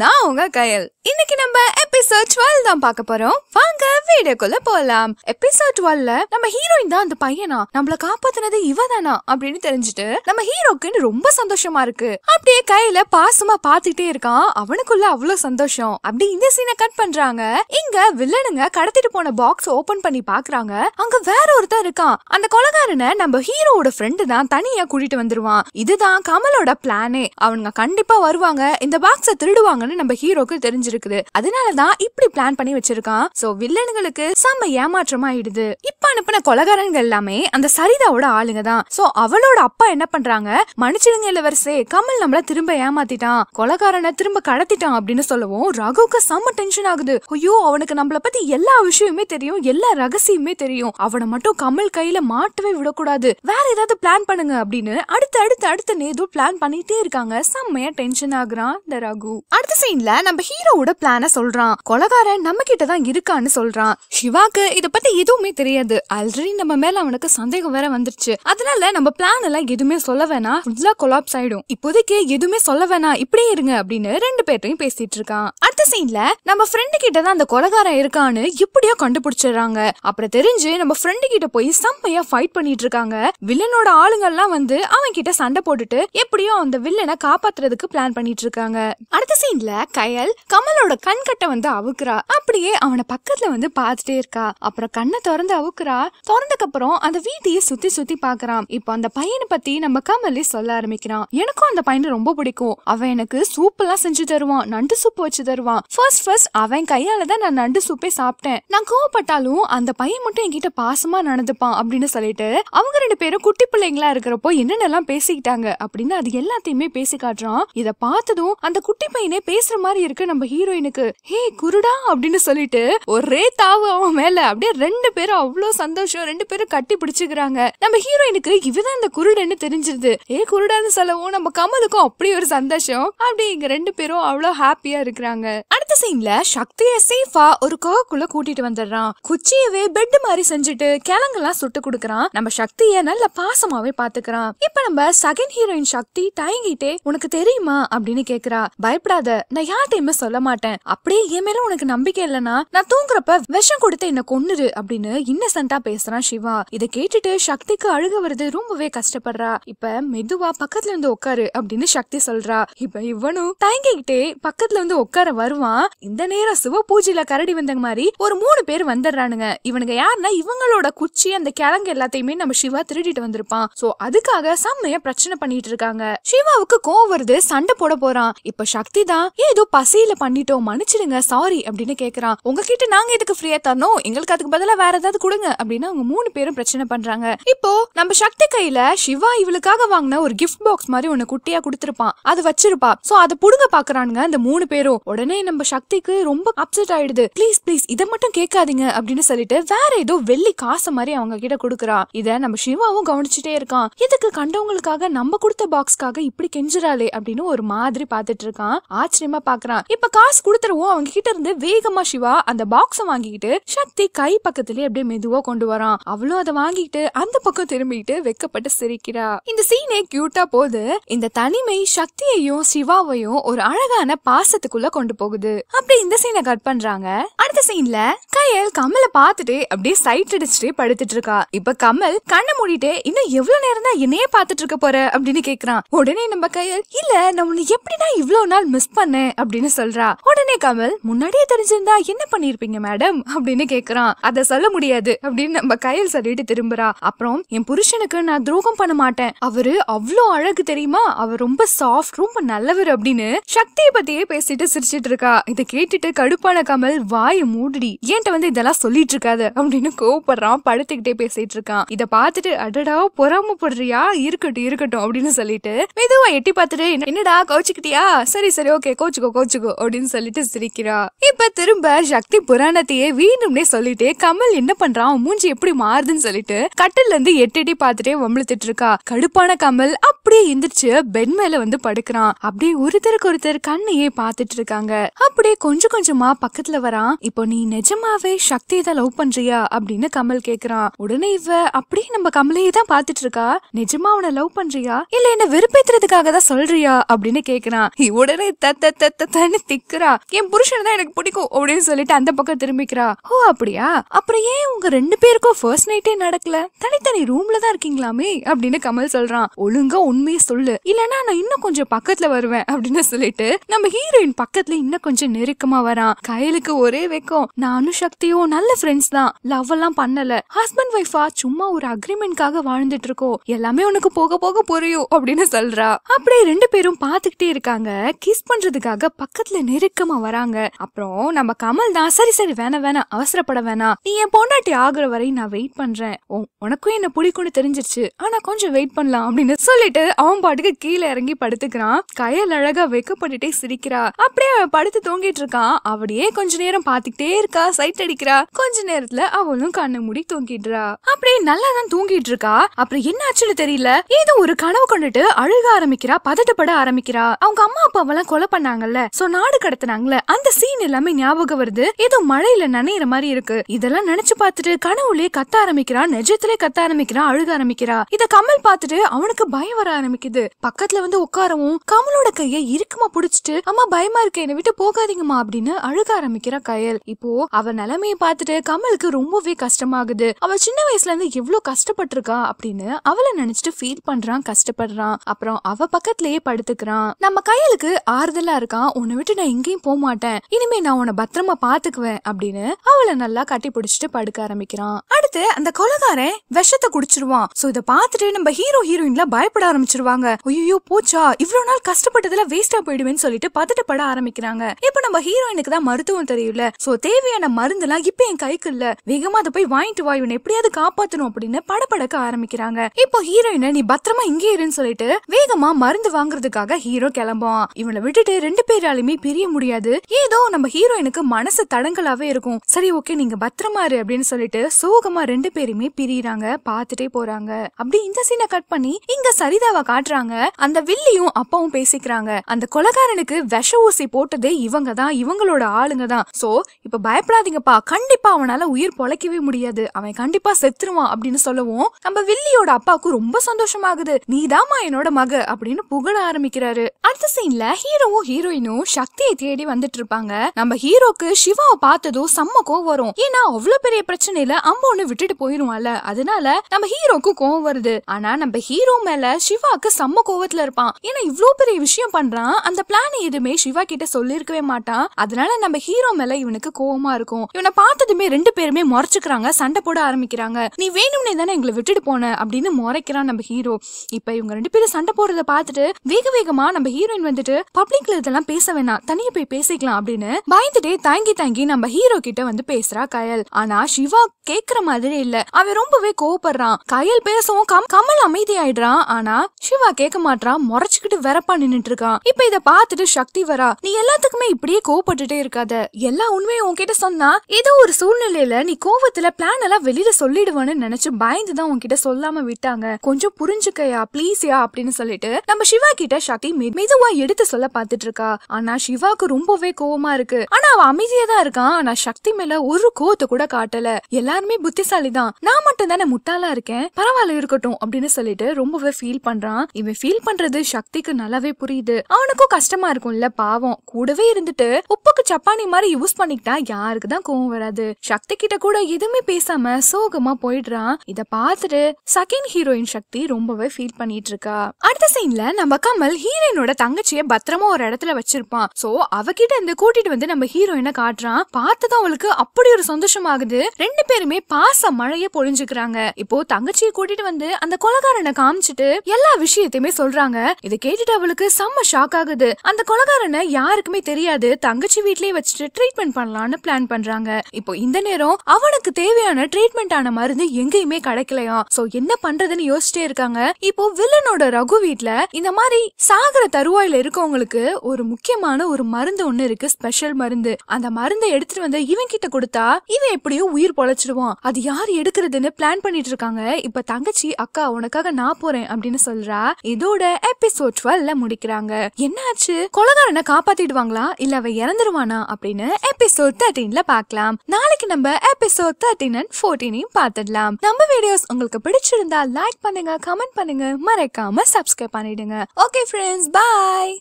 நான் உங்க கயல் இன்னைக்கு நம்ம எபிசோட் டுவெல் தான் பார்க்க போறோம் வாங்க வீடியோக்குள்ள போலாம் எபிசோட் டுவெல்ல நம்ம ஹீரோயின் தான் அந்த பையனா நம்மள காப்பாத்தினது இவ தானா அப்படின்னு தெரிஞ்சுட்டு நம்ம ஹீரோக்குன்னு ரொம்ப சந்தோஷமா இருக்கு அப்படியே கையில பாசமா பாத்துட்டே இருக்கான் அவனுக்குள்ள அவ்வளவு சந்தோஷம் அப்படி இந்த சீனை கட் பண்றாங்க இங்க வில்லனுங்க கடத்திட்டு போன பாக்ஸ் ஓபன் பண்ணி பாக்குறாங்க அங்க வேற ஒருத்தன் இருக்கான் அந்த கொலகாரனை நம்ம ஹீரோவோட ஃப்ரெண்டு தான் தனியா கூட்டிட்டு வந்துருவான் இதுதான் கமலோட பிளானே அவனுங்க கண்டிப்பா வருவாங்க இந்த பாக்ஸ திருடுவாங்கன்னு நம்ம ஹீரோக்கு தெரிஞ்சிருக்குது அதனாலதான் தான் இப்படி பிளான் பண்ணி வச்சிருக்கான் சோ வில்லன்களுக்கு செம்ம ஏமாற்றமா ஆயிடுது இப்ப அனுப்பின கொலகாரன்கள் எல்லாமே அந்த சரிதாவோட ஆளுங்க தான் சோ அவளோட அப்பா என்ன பண்றாங்க மன்னிச்சிடுங்க இளவரசே கமல் நம்மள திரும்ப ஏமாத்திட்டான் கொலகாரனை திரும்ப கடத்திட்டான் அப்படின்னு சொல்லவும் ரகுக்கு செம்ம டென்ஷன் ஆகுது ஐயோ அவனுக்கு நம்மள பத்தி எல்லா விஷயமுமே தெரியும் எல்லா ரகசியமே தெரியும் அவனை மட்டும் கமல் கையில மாட்டவே விடக்கூடாது வேற ஏதாவது பிளான் பண்ணுங்க அப்படின்னு அடுத்து அடுத்து அடுத்து நேது பிளான் பண்ணிட்டே இருக்காங்க செம்மையா டென்ஷன் ஆகுறான் இந்த ரகு அடுத்த சைன்ல நம்ம ஹீரோவோட பிளான சொல்றான் கொலகாரன் நம்ம கிட்ட தான் இருக்கான்னு சொல்றான் சிவாக்கு இத பத்தி எதுவுமே தெரியாது ஆல்ரெடி நம்ம மேல அவனுக்கு சந்தேகம் வேற வந்துருச்சு அதனால நம்ம பிளான் எல்லாம் எதுவுமே சொல்ல வேணாம் கொலாப்ஸ் ஆயிடும் இப்போதைக்கு எதுவுமே சொல்ல வேணாம் இப்படியே இருங்க அப்படின்னு ரெண்டு பேர்ட்டையும் பேசிட்டு இருக்கான் அடுத்த சீன்ல நம்ம ஃப்ரெண்டு கிட்ட தான் அந்த கொலகாரன் இருக்கான்னு இப்படியோ கண்டுபிடிச்சிடுறாங்க அப்புறம் தெரிஞ்சு நம்ம ஃப்ரெண்டு கிட்ட போய் செம்மையா ஃபைட் பண்ணிட்டு இருக்காங்க வில்லனோட ஆளுங்கள்லாம் வந்து அவன் கிட்ட சண்டை போட்டுட்டு எப்படியோ அந்த வில்லனை காப்பாத்துறதுக்கு பிளான் பண்ணிட்டு இருக்காங்க அடுத்த சீன்ல கயல் கமலோட கண்கட்டை வந்து அவுக்குறா அப்படியே அவனை பக்கத்துல வந்து பார்த்துட்டே இருக்கா அப்புறம் கண்ணை திறந்து அவுக்குறா திறந்ததுக்கு அப்புறம் அந்த வீட்டையே சுத்தி சுத்தி பாக்குறான் இப்போ அந்த பையனை பத்தி நம்ம கமலே சொல்ல ஆரம்பிக்கிறான் எனக்கும் அந்த பையனை ரொம்ப பிடிக்கும் அவன் எனக்கு சூப் எல்லாம் செஞ்சு தருவான் நண்டு சூப் வச்சு தருவான் சொல்றான் ஃபர்ஸ்ட் ஃபர்ஸ்ட் அவன் கையால தான் நான் நண்டு சூப்பே சாப்பிட்டேன் நான் கோவப்பட்டாலும் அந்த பையன் மட்டும் என்கிட்ட பாசமா நடந்துப்பான் அப்படின்னு சொல்லிட்டு அவங்க ரெண்டு பேரும் குட்டி பிள்ளைங்களா இருக்கிறப்போ என்னென்னலாம் பேசிக்கிட்டாங்க அப்படின்னு அது எல்லாத்தையுமே பேசி காட்டுறான் இத பார்த்ததும் அந்த குட்டி பையனே பேசுற மாதிரி இருக்கு நம்ம ஹீரோயினுக்கு ஹே குருடா அப்படின்னு சொல்லிட்டு ஒரே தாவு அவன் மேல அப்படியே ரெண்டு பேரும் அவ்வளோ சந்தோஷம் ரெண்டு பேரும் கட்டி பிடிச்சுக்கிறாங்க நம்ம ஹீரோயினுக்கு இவதான் அந்த குருடன்னு தெரிஞ்சிருது ஏ குருடான்னு சொல்லவும் நம்ம கமலுக்கும் அப்படி ஒரு சந்தோஷம் அப்படி இங்க ரெண்டு பேரும் அவ்வளோ ஹாப்பியா இருக்கிறாங்க அடுத்த சீன்ல சக்திய சேஃபா ஒரு கோவக்குள்ள கூட்டிட்டு வந்துடுறான் குச்சியவே பெட் மாதிரி செஞ்சுட்டு கிழங்கெல்லாம் சுட்டு குடுக்கறான் நம்ம சக்திய நல்ல பாசமாவே பாத்துக்கிறான் இப்ப நம்ம செகண்ட் ஹீரோயின் சக்தி தயங்கிட்டே உனக்கு தெரியுமா அப்படின்னு கேக்குறா பயப்படாத நான் யார்ட்டையுமே சொல்ல மாட்டேன் அப்படியே என் மேல உனக்கு நம்பிக்கை இல்லனா நான் தூங்குறப்ப விஷம் கொடுத்து என்ன கொன்னுரு அப்படின்னு இன்னசென்ட்டா பேசுறான் சிவா இதை கேட்டுட்டு சக்திக்கு அழுக வருது ரொம்பவே கஷ்டப்படுறா இப்ப மெதுவா பக்கத்துல இருந்து உட்காரு அப்படின்னு சக்தி சொல்றா இப்ப இவனும் தயங்கிக்கிட்டே பக்கத்துல இருந்து உட்கார வருவான் இந்த நேரம் சிவ பூஜையில கரடி வந்தங்க மாதிரி ஒரு மூணு பேர் வந்துடுறானுங்க இவனுங்க யாருன்னா இவங்களோட குச்சி அந்த கிழங்கு எல்லாத்தையுமே நம்ம சிவா திருடிட்டு வந்திருப்பான் சோ அதுக்காக செம்மையா பிரச்சனை பண்ணிட்டு இருக்காங்க சிவாவுக்கு கோவம் வருது சண்டை போட போறான் இப்ப சக்தி தான் ஏதோ பசியில பண்ணிட்டோம் மன்னிச்சிடுங்க சாரி அப்படின்னு கேக்குறான் உங்ககிட்ட நாங்க எதுக்கு ஃப்ரீயா தரணும் எங்களுக்கு அதுக்கு பதிலா வேற ஏதாவது கொடுங்க அப்படின்னு அவங்க மூணு பேரும் பிரச்சனை பண்றாங்க இப்போ நம்ம சக்தி கையில சிவா இவளுக்காக வாங்கின ஒரு கிஃப்ட் பாக்ஸ் மாதிரி ஒன்னு குட்டியா கொடுத்திருப்பான் அது வச்சிருப்பா சோ அதை புடுங்க பாக்குறானுங்க அந்த மூணு பேரும் உடனே உடனே நம்ம சக்திக்கு ரொம்ப அப்செட் ஆயிடுது ப்ளீஸ் ப்ளீஸ் இதை மட்டும் கேட்காதீங்க அப்படின்னு சொல்லிட்டு வேற ஏதோ வெள்ளி காசு மாதிரி அவங்க கிட்ட குடுக்குறா இத நம்ம சிவாவும் கவனிச்சுட்டே இருக்கான் இதுக்கு கண்டவங்களுக்காக நம்ம கொடுத்த பாக்ஸ்க்காக இப்படி கெஞ்சுறாளே அப்படின்னு ஒரு மாதிரி பாத்துட்டு இருக்கான் ஆச்சரியமா பாக்குறான் இப்ப காசு கொடுத்துருவோம் அவங்க கிட்ட இருந்து வேகமா சிவா அந்த பாக்ஸ வாங்கிட்டு சக்தி கை பக்கத்துலயே அப்படியே மெதுவா கொண்டு வரான் அவளும் அதை வாங்கிட்டு அந்த பக்கம் திரும்பிட்டு வெக்கப்பட்டு சிரிக்கிறா இந்த சீனே கியூட்டா போது இந்த தனிமை சக்தியையும் சிவாவையும் ஒரு அழகான பாசத்துக்குள்ள கொண்டு போகும் போகுது அப்படி இந்த சீனை கட் பண்றாங்க அடுத்த சீன்ல கையல் கமல பாத்துட்டு அப்படியே சைட் அடிச்சுட்டு படுத்துட்டு இருக்கா இப்ப கமல் கண்ணை மூடிட்டு இன்னும் எவ்வளவு நேரம் தான் என்னையே பாத்துட்டு இருக்க போற அப்படின்னு கேக்குறான் உடனே நம்ம கையல் இல்ல நான் உன்னை எப்படின்னா இவ்வளவு நாள் மிஸ் பண்ண அப்படின்னு சொல்றா உடனே கமல் முன்னாடியே தெரிஞ்சிருந்தா என்ன பண்ணிருப்பீங்க மேடம் அப்படின்னு கேக்குறான் அத சொல்ல முடியாது அப்படின்னு நம்ம கையல் சொல்லிட்டு திரும்புறா அப்புறம் என் புருஷனுக்கு நான் துரோகம் பண்ண மாட்டேன் அவரு அவ்வளவு அழகு தெரியுமா அவர் ரொம்ப சாஃப்ட் ரொம்ப நல்லவர் அப்படின்னு சக்தியை பத்தியே பேசிட்டு சிரிச்சிட்டு இருக்கா இதை கேட்டுட்டு கடுப்பான கமல் வாய மூடி ஏன்ட்ட வந்து இதெல்லாம் சொல்லிட்டு இருக்காது அப்படின்னு கோவப்படுறான் படுத்துக்கிட்டே பேசிட்டு இருக்கான் இதை பார்த்துட்டு அடடா பொறாமப்படுறியா இருக்கட்டும் இருக்கட்டும் அப்படின்னு சொல்லிட்டு மெதுவா எட்டி பார்த்துட்டு என்னடா கோச்சுக்கிட்டியா சரி சரி ஓகே கோச்சுக்கோ கோச்சுக்கோ அப்படின்னு சொல்லிட்டு சிரிக்கிறா இப்ப திரும்ப சக்தி புராணத்தையே வீணும்னே சொல்லிட்டு கமல் என்ன பண்றான் மூஞ்சி எப்படி மாறுதுன்னு சொல்லிட்டு கட்டில இருந்து எட்டி எட்டி பார்த்துட்டே வம்பிழுத்துட்டு இருக்கா கடுப்பான கமல் அப்படியே எந்திரிச்சு பெண் மேல வந்து படுக்கிறான் அப்படியே ஒருத்தருக்கு ஒருத்தர் கண்ணையே பார்த்துட்டு இருக்காங்க அப்படியே கொஞ்சம் கொஞ்சமா பக்கத்துல வரான் இப்போ நீ நிஜமாவே சக்தியை தான் லவ் பண்றியா அப்படின்னு கமல் கேக்குறான் உடனே இவ அப்படியே நம்ம கமலையே தான் பாத்துட்டு இருக்கா நிஜமா உன லவ் பண்றியா இல்ல என்ன வெறுப்பேத்துறதுக்காக தான் சொல்றியா அப்படின்னு கேக்குறான் உடனே தத்த தத்தன்னு திக்குறா என் புருஷன் தான் எனக்கு பிடிக்கும் அப்படின்னு சொல்லிட்டு அந்த பக்கம் திரும்பிக்கிறா ஓ அப்படியா அப்புறம் ஏன் உங்க ரெண்டு பேருக்கும் ஃபர்ஸ்ட் நைட்டே நடக்கல தனித்தனி ரூம்ல தான் இருக்கீங்களாமே அப்படின்னு கமல் சொல்றான் ஒழுங்கா உண்மையை சொல்லு இல்லனா நான் இன்னும் கொஞ்சம் பக்கத்துல வருவேன் அப்படின்னு சொல்லிட்டு நம்ம ஹீரோயின் பக்கத்துல இன்னும் என்ன கொஞ்சம் நெருக்கமா வரான் கையிலுக்கு ஒரே வெக்கம் நானும் சக்தியும் நல்ல ஃப்ரெண்ட்ஸ் தான் லவ் எல்லாம் பண்ணல ஹஸ்பண்ட் ஒய்ஃபா சும்மா ஒரு அக்ரிமெண்ட்காக வாழ்ந்துட்டு இருக்கோம் எல்லாமே உனக்கு போக போக புரியும் அப்படின்னு சொல்றா அப்படியே ரெண்டு பேரும் பாத்துக்கிட்டே இருக்காங்க கிஸ் பண்றதுக்காக பக்கத்துல நெருக்கமா வராங்க அப்புறம் நம்ம கமல் தான் சரி சரி வேணா வேணாம் அவசரப்பட வேணாம் நீ என் பொண்டாட்டி ஆகுற வரை நான் வெயிட் பண்றேன் உனக்கும் என்ன பிடிக்கும்னு தெரிஞ்சிருச்சு ஆனா கொஞ்சம் வெயிட் பண்ணலாம் அப்படின்னு சொல்லிட்டு அவன் பாட்டுக்கு கீழே இறங்கி படுத்துக்கிறான் கையல் அழகா வெக்கப்பட்டுட்டே சிரிக்கிறா அப்படியே படுத்து தூங்கிட்டு இருக்கான் அப்படியே கொஞ்ச நேரம் பாத்துக்கிட்டே இருக்கா சைட் அடிக்கிறா கொஞ்ச நேரத்துல அவளும் கண்ணு மூடி தூங்கிடுறா அப்படியே நல்லா தான் தூங்கிட்டு இருக்கா அப்புறம் என்ன ஆச்சுன்னு தெரியல ஏதோ ஒரு கனவு கொண்டுட்டு அழுக ஆரம்பிக்கிறா பதட்டப்பட ஆரம்பிக்கிறா அவங்க அம்மா அப்பா எல்லாம் கொலை பண்ணாங்கல்ல சோ நாடு கடத்தினாங்கல்ல அந்த சீன் எல்லாமே ஞாபகம் வருது ஏதோ மழையில நனையிற மாதிரி இருக்கு இதெல்லாம் நினைச்சு பார்த்துட்டு கனவுலயே கத்த ஆரம்பிக்கிறா நெஜத்திலே கத்த ஆரம்பிக்கிறா அழுக ஆரம்பிக்கிறா இத கமல் பார்த்துட்டு அவனுக்கு பயம் வர ஆரம்பிக்குது பக்கத்துல வந்து உட்காரவும் கமலோட கையை இறுக்கமா புடிச்சிட்டு அம்மா பயமா இருக்க என்ன விட்டு விட்டுட்டு போகாதீங்கம்மா அப்படின்னு அழுக ஆரம்பிக்கிற கயல் இப்போ அவ நிலைமைய பார்த்துட்டு கமலுக்கு ரொம்பவே கஷ்டமாகுது அவ சின்ன வயசுல இருந்து எவ்வளவு கஷ்டப்பட்டிருக்கா அப்படின்னு அவளை நினைச்சிட்டு ஃபீல் பண்றான் கஷ்டப்படுறான் அப்புறம் அவ பக்கத்திலேயே படுத்துக்கிறான் நம்ம கயலுக்கு ஆறுதலா இருக்கான் உன்னை விட்டு நான் எங்கேயும் போக மாட்டேன் இனிமே நான் உன்னை பத்திரமா பாத்துக்குவேன் அப்படின்னு அவளை நல்லா கட்டி பிடிச்சிட்டு படுக்க ஆரம்பிக்கிறான் அடுத்து அந்த கொலகாரன் விஷத்தை குடிச்சிருவான் சோ இதை பார்த்துட்டு நம்ம ஹீரோ ஹீரோயின்ல பயப்பட ஆரம்பிச்சிருவாங்க ஐயோ போச்சா இவ்வளவு நாள் கஷ்டப்பட்டதுல வேஸ்டா போயிடுவேன்னு சொல்லிட்டு பதட்டப்பட ஆரம்பிக்கிறாங்க சொல்றாங்க இப்ப நம்ம ஹீரோயினுக்கு தான் மருத்துவம் தெரியல சோ தேவையான மருந்து எல்லாம் இப்ப என் கைக்கு இல்ல வேகமா அதை போய் வாங்கிட்டு வா இவனை எப்படியாவது காப்பாத்தணும் அப்படின்னு படப்படக்க ஆரம்பிக்கிறாங்க இப்போ ஹீரோயினை நீ பத்திரமா இங்கே இருன்னு சொல்லிட்டு வேகமா மருந்து வாங்குறதுக்காக ஹீரோ கிளம்புவான் இவனை விட்டுட்டு ரெண்டு பேராலுமே பிரிய முடியாது ஏதோ நம்ம ஹீரோயினுக்கு மனசு தடங்களாவே இருக்கும் சரி ஓகே நீங்க பத்திரமா இரு அப்படின்னு சொல்லிட்டு சோகமா ரெண்டு பேருமே பிரியறாங்க பாத்துட்டே போறாங்க அப்படி இந்த சீனை கட் பண்ணி இங்க சரிதாவா காட்டுறாங்க அந்த வில்லியும் அப்பாவும் பேசிக்கிறாங்க அந்த கொலகாரனுக்கு விஷ ஊசி போட்டதே ஆளுங்க இவங்க தான் இவங்களோட ஆளுங்க தான் சோ இப்ப பயப்படாதீங்கப்பா கண்டிப்பா அவனால உயிர் பொழைக்கவே முடியாது அவன் கண்டிப்பா செத்துருவான் அப்படின்னு சொல்லவும் நம்ம வில்லியோட அப்பாவுக்கு ரொம்ப சந்தோஷமாகுது நீதாமா என்னோட மக அப்படின்னு புகழ ஆரம்பிக்கிறாரு அடுத்த சீன்ல ஹீரோவும் ஹீரோயினும் சக்தியை தேடி வந்துட்டு இருப்பாங்க நம்ம ஹீரோக்கு சிவாவை பார்த்ததும் செம்ம கோவம் வரும் ஏன்னா அவ்வளவு பெரிய பிரச்சனையில அம்போன்னு விட்டுட்டு போயிருவான்ல அதனால நம்ம ஹீரோக்கு கோவம் வருது ஆனா நம்ம ஹீரோ மேல சிவாக்கு செம்ம கோவத்துல இருப்பான் ஏன்னா இவ்வளவு பெரிய விஷயம் பண்றான் அந்த பிளான் எதுவுமே சிவா கிட்ட சொல்லி இருக்கவே மாட்டான் அதனால நம்ம ஹீரோ மேல இவனுக்கு கோவமா இருக்கும் இவனை பார்த்ததுமே ரெண்டு பேருமே முறைச்சுக்கிறாங்க சண்டை போட ஆரம்பிக்கிறாங்க நீ வேணும்னே தானே எங்களை விட்டுட்டு போன அப்படின்னு முறைக்கிறான் நம்ம ஹீரோ இப்ப இவங்க ரெண்டு பேரும் சண்டை போடுறத பார்த்துட்டு வேக வேகமா நம்ம ஹீரோயின் வந்துட்டு பப்ளிக்ல இதெல்லாம் பேச வேணாம் தனியா போய் பேசிக்கலாம் அப்படின்னு பயந்துட்டே தாங்கி தாங்கி நம்ம ஹீரோ கிட்ட வந்து பேசுறா கயல் ஆனா சிவா கேக்குற மாதிரி இல்ல அவன் ரொம்பவே கோவப்படுறான் கயல் பேசவும் கம் கமல் அமைதியாயிடுறான் ஆனா சிவா கேட்க மாட்டான் முறைச்சுக்கிட்டு வெறப்பா நின்னுட்டு இருக்கான் இப்ப இத பாத்துட்டு சக்தி வரா நீ எல்லாத்துக்கும் எதுக்குமே இப்படியே கோவப்பட்டுட்டே இருக்காத எல்லா உண்மையும் உன்கிட்ட சொன்னா ஏதோ ஒரு சூழ்நிலையில நீ கோவத்துல பிளான் எல்லாம் வெளியில சொல்லிடுவான்னு நினைச்சு பயந்துதான் உன்கிட்ட சொல்லாம விட்டாங்க கொஞ்சம் புரிஞ்சுக்கயா ப்ளீஸ்யா அப்படின்னு சொல்லிட்டு நம்ம சிவா கிட்ட சக்தி மெதுவா எடுத்து சொல்ல பாத்துட்டு இருக்கா ஆனா சிவாக்கு ரொம்பவே கோவமா இருக்கு ஆனா அவ அமைதியா தான் இருக்கான் ஆனா சக்தி மேல ஒரு கோவத்தை கூட காட்டல எல்லாருமே புத்திசாலி தான் நான் மட்டும் தானே முட்டாளா இருக்கேன் பரவாயில்ல இருக்கட்டும் அப்படின்னு சொல்லிட்டு ரொம்பவே ஃபீல் பண்றான் இவன் ஃபீல் பண்றது சக்திக்கு நல்லாவே புரியுது அவனுக்கும் கஷ்டமா இருக்கும்ல பாவம் கூட கூடவே இருந்துட்டு உப்புக்கு சப்பானி மாதிரி யூஸ் பண்ணிக்கிட்டா யாருக்கு தான் கோவம் வராது சக்தி கிட்ட கூட எதுவுமே பேசாம சோகமா போயிடுறான் இத பாத்துட்டு செகண்ட் ஹீரோயின் சக்தி ரொம்பவே ஃபீல் பண்ணிட்டு இருக்கா அடுத்த சீன்ல நம்ம கமல் ஹீரோயினோட தங்கச்சிய பத்திரமா ஒரு இடத்துல வச்சிருப்பான் சோ அவகிட்ட இருந்து கூட்டிட்டு வந்து நம்ம ஹீரோயினை காட்டுறான் பார்த்துதான் அவளுக்கு அப்படி ஒரு சந்தோஷம் ஆகுது ரெண்டு பேருமே பாச மழைய பொழிஞ்சுக்கிறாங்க இப்போ தங்கச்சியை கூட்டிட்டு வந்து அந்த கொலகாரனை காமிச்சிட்டு எல்லா விஷயத்தையுமே சொல்றாங்க இதை கேட்டுட்டு அவளுக்கு செம்ம ஷாக் ஆகுது அந்த கொலகாரனை யாருக்குமே தெரியாது தங்கச்சி வீட்லயே வச்சுட்டு ட்ரீட்மெண்ட் பண்ணலாம்னு பிளான் பண்றாங்க இப்போ இந்த நேரம் அவனுக்கு தேவையான ட்ரீட்மெண்ட் ஆன மருந்து எங்கேயுமே கிடைக்கலையா சோ என்ன பண்றதுன்னு யோசிச்சிட்டே இருக்காங்க இப்போ வில்லனோட ரகு வீட்ல இந்த மாதிரி சாகர தருவாயில இருக்கவங்களுக்கு ஒரு முக்கியமான ஒரு மருந்து ஒண்ணு இருக்கு ஸ்பெஷல் மருந்து அந்த மருந்தை எடுத்துட்டு வந்து இவன் கிட்ட கொடுத்தா இவன் எப்படியோ உயிர் பொழைச்சிடுவான் அது யார் எடுக்கிறதுன்னு பிளான் பண்ணிட்டு இருக்காங்க இப்ப தங்கச்சி அக்கா உனக்காக நான் போறேன் அப்படின்னு சொல்றா இதோட எபிசோட் டுவெல்ல முடிக்கிறாங்க என்ன ஆச்சு கொலகாரனை காப்பாத்திடுவாங்களா பார்க்கலாம் இல்ல அவ இறந்துருவானா அப்படின்னு எபிசோட் தேர்ட்டீன்ல பார்க்கலாம் நாளைக்கு நம்ம எபிசோட் தேர்ட்டீன் அண்ட் ஃபோர்டீனையும் பார்த்துடலாம் நம்ம வீடியோஸ் உங்களுக்கு பிடிச்சிருந்தா லைக் பண்ணுங்க கமெண்ட் பண்ணுங்க மறக்காம சப்ஸ்கிரைப் பண்ணிடுங்க ஓகே ஃப்ரெண்ட்ஸ் பாய்